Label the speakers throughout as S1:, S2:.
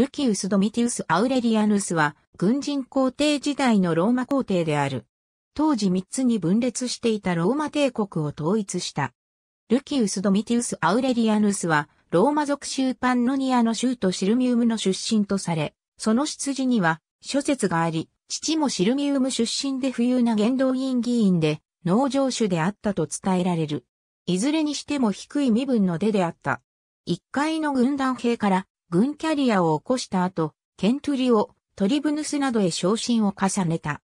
S1: ルキウス・ドミティウス・アウレリアヌスは、軍人皇帝時代のローマ皇帝である。当時3つに分裂していたローマ帝国を統一した。ルキウス・ドミティウス・アウレリアヌスは、ローマ族州パンノニアの州とシルミウムの出身とされ、その出自には諸説があり、父もシルミウム出身で富裕な元委員議員で、農場主であったと伝えられる。いずれにしても低い身分の出であった。一階の軍団兵から軍キャリアを起こした後、ケントリオ、トリブヌスなどへ昇進を重ねた。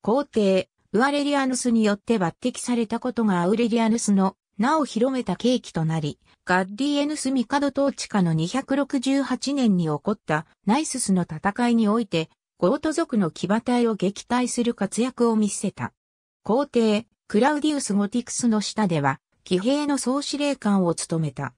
S1: 皇帝、ウアレリアヌスによって抜擢されたことがアウレリアヌスの名を広めた契機となり、ガッディエヌス帝統治下の268年に起こったナイススの戦いにおいて、ゴート族の騎馬隊を撃退する活躍を見せた。皇帝、クラウディウス・ゴティクスの下では、騎兵の総司令官を務めた。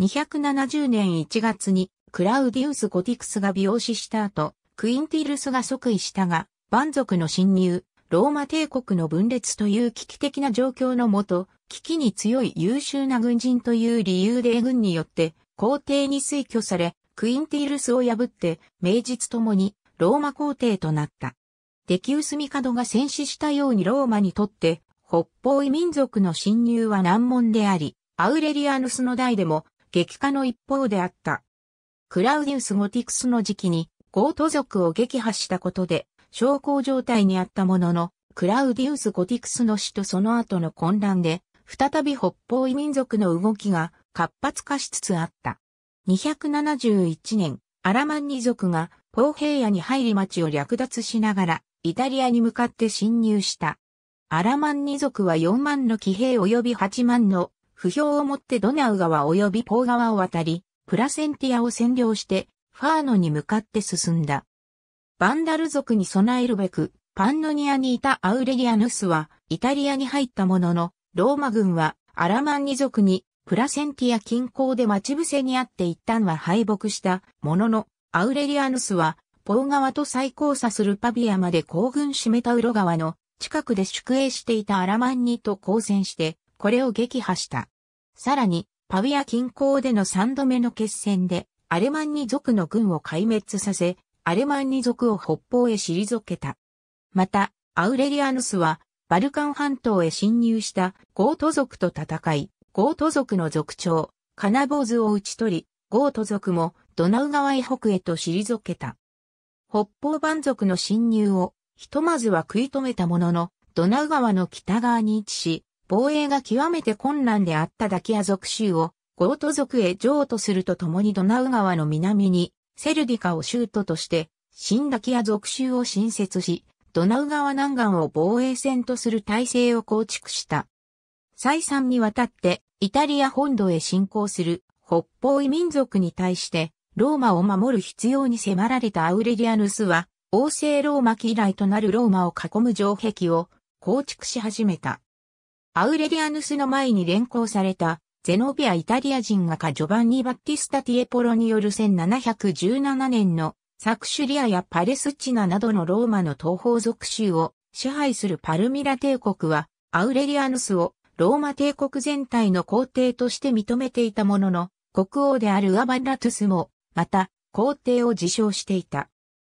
S1: 270年1月にクラウディウス・ゴティクスが病死した後、クインティルスが即位したが、蛮族の侵入、ローマ帝国の分裂という危機的な状況のもと、危機に強い優秀な軍人という理由で軍によって皇帝に推挙され、クインティルスを破って名実ともにローマ皇帝となった。デキウス・ミカドが戦死したようにローマにとって北方異民族の侵入は難問であり、アウレリアヌスの代でも激化の一方であった。クラウディウス・ゴティクスの時期に、ゴート族を撃破したことで、小康状態にあったものの、クラウディウス・ゴティクスの死とその後の混乱で、再び北方異民族の動きが活発化しつつあった。271年、アラマンニ族がポー平ヤに入り町を略奪しながら、イタリアに向かって侵入した。アラマンニ族は4万の騎兵及び8万の不評をもってドナウ川及びポー川を渡り、プラセンティアを占領して、ファーノに向かって進んだ。バンダル族に備えるべく、パンノニアにいたアウレリアヌスは、イタリアに入ったものの、ローマ軍は、アラマンニ族に、プラセンティア近郊で待ち伏せにあって一旦は敗北したものの、アウレリアヌスは、ポー川と再交差するパビアまで行軍しめたウロ川の近くで宿営していたアラマンニと交戦して、これを撃破した。さらに、パウィア近郊での3度目の決戦で、アレマンニ族の軍を壊滅させ、アレマンニ族を北方へ退けた。また、アウレリアヌスは、バルカン半島へ侵入したゴート族と戦い、ゴート族の族長、カナボズを討ち取り、ゴート族もドナウ川へ北へと退けた。北方蛮族の侵入を、ひとまずは食い止めたものの、ドナウ川の北側に位置し、防衛が極めて困難であったダキア族州をゴート族へ譲渡するとともにドナウ川の南にセルディカを州都として新ダキア族州を新設し、ドナウ川南岸を防衛線とする体制を構築した。再三にわたってイタリア本土へ侵攻する北方異民族に対してローマを守る必要に迫られたアウレリアヌスは王政ローマ期以来となるローマを囲む城壁を構築し始めた。アウレリアヌスの前に連行された、ゼノビアイタリア人画家ジョバンニ・バッティスタ・ティエポロによる1717年のサクシュリアやパレスチナなどのローマの東方属州を支配するパルミラ帝国は、アウレリアヌスをローマ帝国全体の皇帝として認めていたものの、国王であるアバンラトゥスも、また、皇帝を自称していた。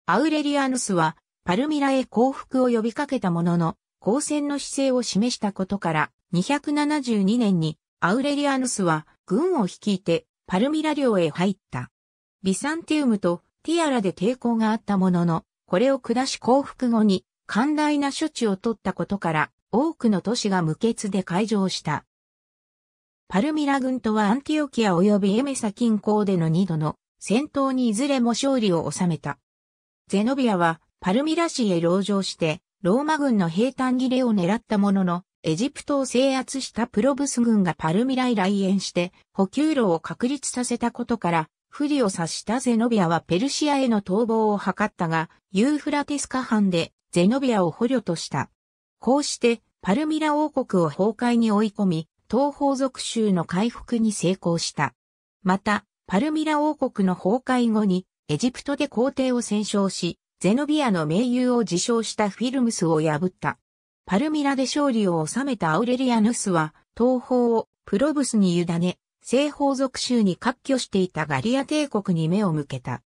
S1: アウレリアヌスは、パルミラへ降伏を呼びかけたものの、交戦の姿勢を示したことから、272年にアウレリアヌスは軍を率いてパルミラ領へ入った。ビサンティウムとティアラで抵抗があったものの、これを下し降伏後に寛大な処置を取ったことから、多くの都市が無血で解場した。パルミラ軍とはアンティオキア及びエメサ近郊での2度の戦闘にいずれも勝利を収めた。ゼノビアはパルミラ市へ籠城してローマ軍の兵坦切れを狙ったものの、エジプトを制圧したプロブス軍がパルミラ以来園して補給路を確立させたことから、不利を察したゼノビアはペルシアへの逃亡を図ったが、ユーフラテスカ藩でゼノビアを捕虜とした。こうしてパルミラ王国を崩壊に追い込み、東方属州の回復に成功した。また、パルミラ王国の崩壊後にエジプトで皇帝を戦勝し、ゼノビアの名優を自称したフィルムスを破った。パルミラで勝利を収めたアウレリアヌスは、東方をプロブスに委ね、西方属州に割拠していたガリア帝国に目を向けた。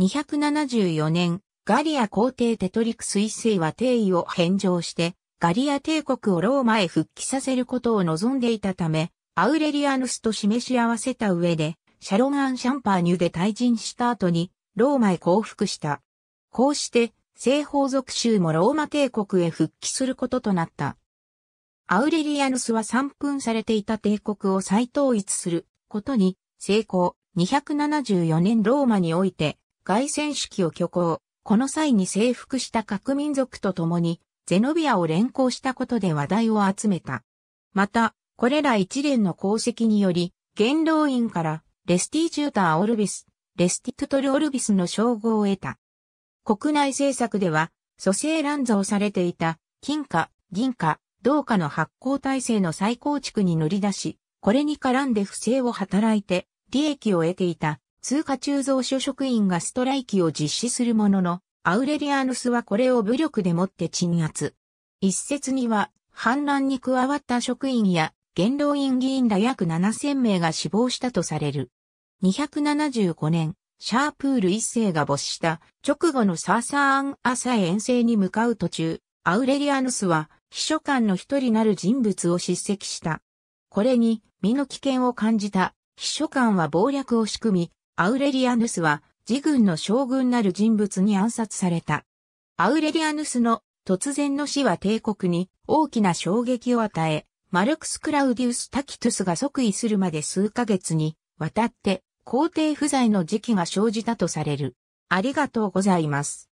S1: 274年、ガリア皇帝テトリクス一世は帝位を返上して、ガリア帝国をローマへ復帰させることを望んでいたため、アウレリアヌスと示し合わせた上で、シャロガン・シャンパーニュで退陣した後に、ローマへ降伏した。こうして、西方属州もローマ帝国へ復帰することとなった。アウレリアヌスは散分されていた帝国を再統一することに成功。274年ローマにおいて外戦式を挙行。この際に征服した各民族と共にゼノビアを連行したことで話題を集めた。また、これら一連の功績により、元老院からレスティ・ジューター・オルビス、レスティトトル・オルビスの称号を得た。国内政策では、蘇生乱造されていた、金貨、銀貨、銅貨の発行体制の再構築に乗り出し、これに絡んで不正を働いて、利益を得ていた、通貨鋳造所職員がストライキを実施するものの、アウレリアヌスはこれを武力でもって鎮圧。一説には、反乱に加わった職員や元老院議員ら約7000名が死亡したとされる。275年、シャープール一世が没した直後のサーサーン朝へ遠征に向かう途中、アウレリアヌスは秘書官の一人なる人物を叱責した。これに身の危険を感じた秘書官は暴略を仕組み、アウレリアヌスは自軍の将軍なる人物に暗殺された。アウレリアヌスの突然の死は帝国に大きな衝撃を与え、マルクス・クラウディウス・タキトゥスが即位するまで数ヶ月にわたって皇帝不在の時期が生じたとされる。ありがとうございます。